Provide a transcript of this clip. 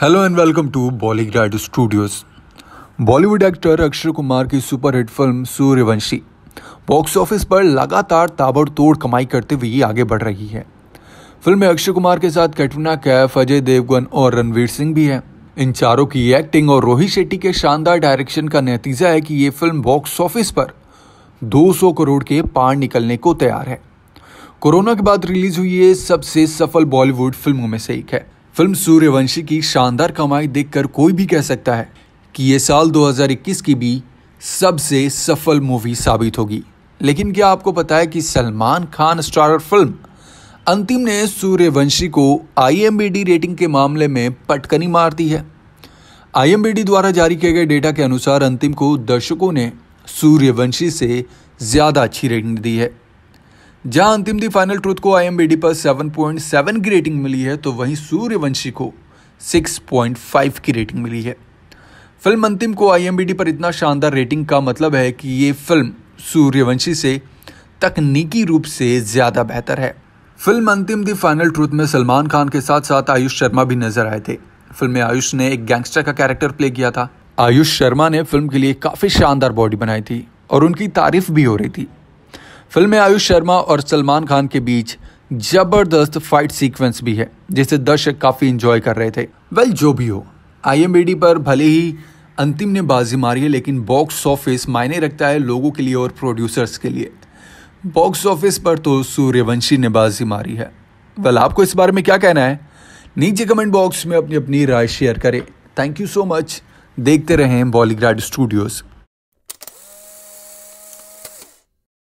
hello and welcome to Bollygrad studios Bollywood actor Akshay Kumar की superhit film Sooryavanshi box office पर लगातार ताबड़तोड़ कमाई करते हुए आगे बढ़ रही है फिल्म में अक्षय कुमार के साथ कैटरीना कैफ अजय देवगन और रणवीर सिंह भी हैं इन चारों की एक्टिंग और रोहित शेट्टी के शानदार डायरेक्शन का नतीजा है कि ये फिल्म बॉक्स ऑफिस पर 200 करोड़ के पार निकलने को तैयार है कोरोना के बाद रिलीज हुई ये सबसे सफल बॉलीवुड फिल्मों में से एक है फिल्म सूर्यवंशी की शानदार कमाई देखकर कोई भी कह सकता है कि ये साल 2021 की भी सबसे सफल मूवी साबित होगी लेकिन क्या आपको पता है कि सलमान खान स्टारर फिल्म अंतिम ने सूर्यवंशी को आईएमबीडी रेटिंग के मामले में पटकनी मार दी है आईएमबीडी द्वारा जारी किए गए डेटा के अनुसार अंतिम को दर्शकों ने सूर्यवंशी से ज़्यादा अच्छी रेटिंग दी है जहां अंतिम दी फाइनल ट्रूथ को आईएमबीडी पर 7.7 की रेटिंग मिली है तो वहीं सूर्यवंशी को 6.5 की रेटिंग मिली है फिल्म अंतिम को आईएमबीडी पर इतना शानदार रेटिंग का मतलब है कि ये फिल्म सूर्यवंशी से तकनीकी रूप से ज़्यादा बेहतर है फिल्म अंतिम दी फाइनल ट्रूथ में सलमान खान के साथ साथ आयुष शर्मा भी नजर आए थे फिल्म में आयुष ने एक गैंगस्टर का कैरेक्टर प्ले किया था आयुष शर्मा ने फिल्म के लिए काफ़ी शानदार बॉडी बनाई थी और उनकी तारीफ भी हो रही थी फिल्म में आयुष शर्मा और सलमान खान के बीच जबरदस्त फाइट सीक्वेंस भी है जिसे दर्शक काफ़ी इंजॉय कर रहे थे वेल जो भी हो आई पर भले ही अंतिम ने बाजी मारी है लेकिन बॉक्स ऑफिस मायने रखता है लोगों के लिए और प्रोड्यूसर्स के लिए बॉक्स ऑफिस पर तो सूर्यवंशी ने बाजी मारी है वेल आपको इस बारे में क्या कहना है नीचे कमेंट बॉक्स में अपनी अपनी राय शेयर करें थैंक यू सो मच देखते रहें बॉलीग्राड स्टूडियोज़